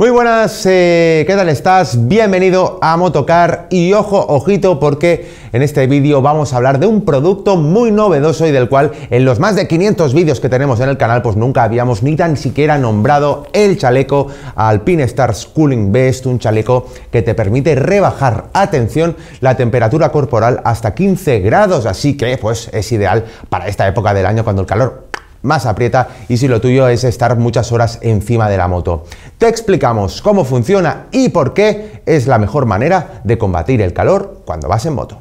Muy buenas, eh, ¿qué tal estás? Bienvenido a Motocar y ojo, ojito, porque en este vídeo vamos a hablar de un producto muy novedoso y del cual en los más de 500 vídeos que tenemos en el canal pues nunca habíamos ni tan siquiera nombrado el chaleco Alpine Stars Cooling Best, un chaleco que te permite rebajar, atención, la temperatura corporal hasta 15 grados, así que pues es ideal para esta época del año cuando el calor más aprieta y si lo tuyo es estar muchas horas encima de la moto. Te explicamos cómo funciona y por qué es la mejor manera de combatir el calor cuando vas en moto.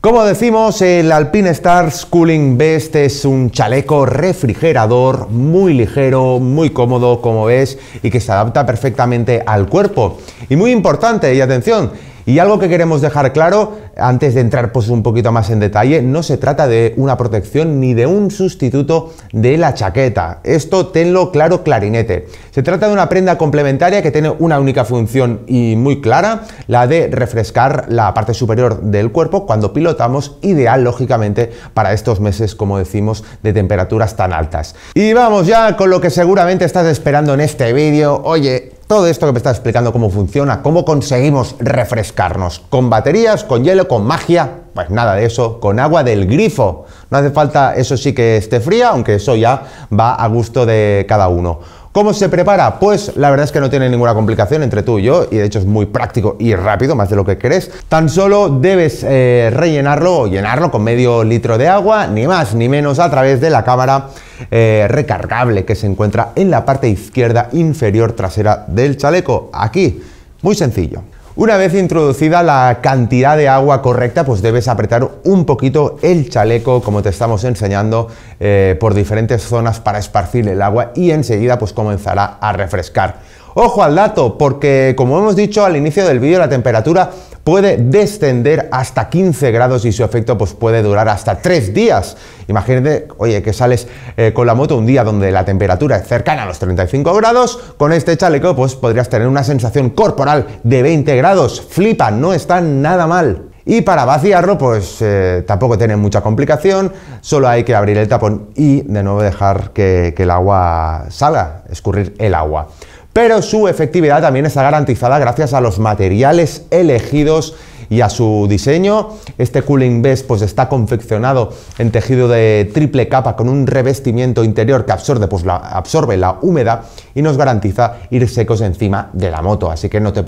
Como decimos, el Alpine Stars Cooling Vest es un chaleco refrigerador muy ligero, muy cómodo, como ves, y que se adapta perfectamente al cuerpo. Y muy importante, y atención, y algo que queremos dejar claro, antes de entrar pues, un poquito más en detalle, no se trata de una protección ni de un sustituto de la chaqueta. Esto tenlo claro clarinete. Se trata de una prenda complementaria que tiene una única función y muy clara, la de refrescar la parte superior del cuerpo cuando pilotamos, ideal lógicamente para estos meses, como decimos, de temperaturas tan altas. Y vamos ya con lo que seguramente estás esperando en este vídeo. Oye, todo esto que me está explicando cómo funciona, cómo conseguimos refrescarnos, con baterías, con hielo, con magia, pues nada de eso, con agua del grifo. No hace falta, eso sí que esté fría, aunque eso ya va a gusto de cada uno. ¿Cómo se prepara? Pues la verdad es que no tiene ninguna complicación entre tú y yo, y de hecho es muy práctico y rápido, más de lo que crees. Tan solo debes eh, rellenarlo o llenarlo con medio litro de agua, ni más ni menos, a través de la cámara eh, recargable que se encuentra en la parte izquierda inferior trasera del chaleco. Aquí, muy sencillo. Una vez introducida la cantidad de agua correcta, pues debes apretar un poquito el chaleco, como te estamos enseñando, eh, por diferentes zonas para esparcir el agua y enseguida pues comenzará a refrescar. Ojo al dato, porque como hemos dicho al inicio del vídeo, la temperatura puede descender hasta 15 grados y su efecto pues, puede durar hasta 3 días. Imagínate, oye, que sales eh, con la moto un día donde la temperatura es cercana a los 35 grados, con este chaleco pues podrías tener una sensación corporal de 20 grados. Flipa, no está nada mal. Y para vaciarlo, pues eh, tampoco tiene mucha complicación, solo hay que abrir el tapón y de nuevo dejar que el agua salga, escurrir el agua pero su efectividad también está garantizada gracias a los materiales elegidos y a su diseño. Este Cooling Vest pues, está confeccionado en tejido de triple capa con un revestimiento interior que absorbe, pues, la, absorbe la humedad y nos garantiza ir secos encima de la moto. Así que no te,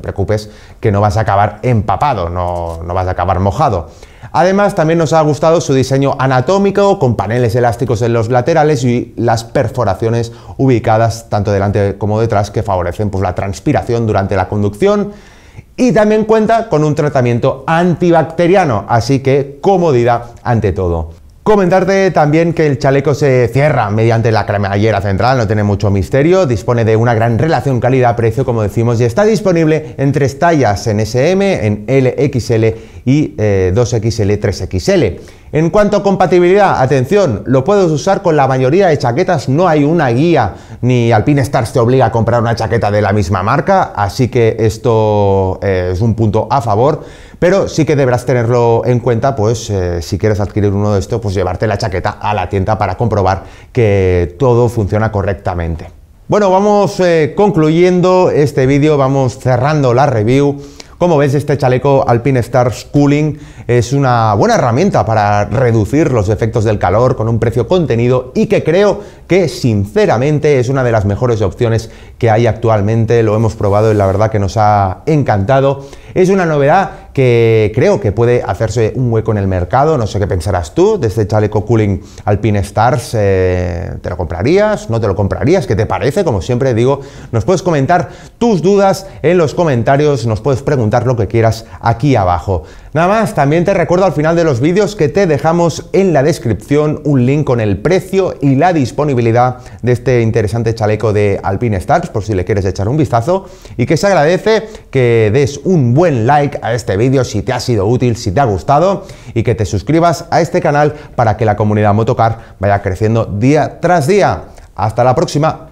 preocupes que no vas a acabar empapado, no vas a acabar mojado. Además, también nos ha gustado su diseño anatómico, con paneles elásticos en los laterales y las perforaciones ubicadas tanto delante como detrás que favorecen pues, la transpiración durante la conducción. Y también cuenta con un tratamiento antibacteriano, así que comodidad ante todo. Comentarte también que el chaleco se cierra mediante la cremallera central, no tiene mucho misterio, dispone de una gran relación calidad-precio, como decimos, y está disponible en tres tallas, en SM, en LXL y 2XL, eh, 3XL. En cuanto a compatibilidad, atención, lo puedes usar con la mayoría de chaquetas, no hay una guía, ni Alpine Stars te obliga a comprar una chaqueta de la misma marca, así que esto eh, es un punto a favor, pero sí que deberás tenerlo en cuenta, pues eh, si quieres adquirir uno de estos, pues llevarte la chaqueta a la tienda para comprobar que todo funciona correctamente. Bueno, vamos eh, concluyendo este vídeo, vamos cerrando la review. Como ves, este chaleco Alpine Stars Cooling es una buena herramienta para reducir los efectos del calor con un precio contenido y que creo que sinceramente es una de las mejores opciones que hay actualmente. Lo hemos probado y la verdad que nos ha encantado. Es una novedad que creo que puede hacerse un hueco en el mercado. No sé qué pensarás tú, ¿Desde este chaleco cooling Alpine Stars, eh, te lo comprarías? ¿Qué te parece? Como siempre digo, nos puedes comentar tus dudas en los comentarios, nos puedes preguntar lo que quieras aquí abajo. Nada más, también te recuerdo al final de los vídeos que te dejamos en la descripción un link con el precio y la disponibilidad de este interesante chaleco de Alpine Stars, por si le quieres echar un vistazo, y que se agradece que des un buen like a este vídeo si te ha sido útil, si te ha gustado, y que te suscribas a este canal para que la comunidad Motocar vaya creciendo día tras día. Hasta la próxima.